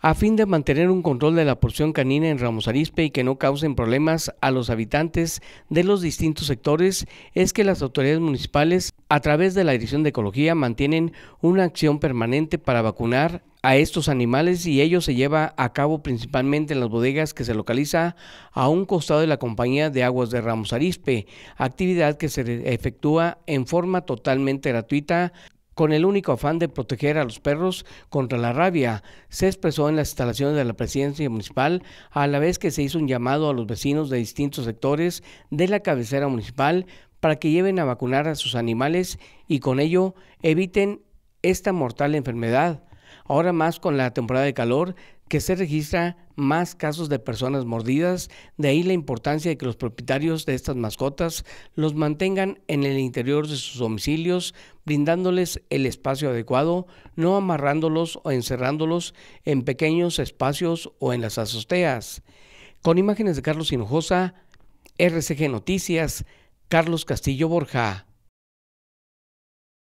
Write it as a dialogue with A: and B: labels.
A: a fin de mantener un control de la porción canina en Ramos Arispe y que no causen problemas a los habitantes de los distintos sectores, es que las autoridades municipales, a través de la Dirección de Ecología, mantienen una acción permanente para vacunar a estos animales y ello se lleva a cabo principalmente en las bodegas que se localiza a un costado de la compañía de aguas de Ramos Arispe, actividad que se efectúa en forma totalmente gratuita con el único afán de proteger a los perros contra la rabia, se expresó en las instalaciones de la presidencia municipal, a la vez que se hizo un llamado a los vecinos de distintos sectores de la cabecera municipal para que lleven a vacunar a sus animales y con ello eviten esta mortal enfermedad. Ahora más con la temporada de calor que se registra más casos de personas mordidas, de ahí la importancia de que los propietarios de estas mascotas los mantengan en el interior de sus domicilios, brindándoles el espacio adecuado, no amarrándolos o encerrándolos en pequeños espacios o en las azoteas. Con imágenes de Carlos Hinojosa, RCG Noticias, Carlos Castillo Borja.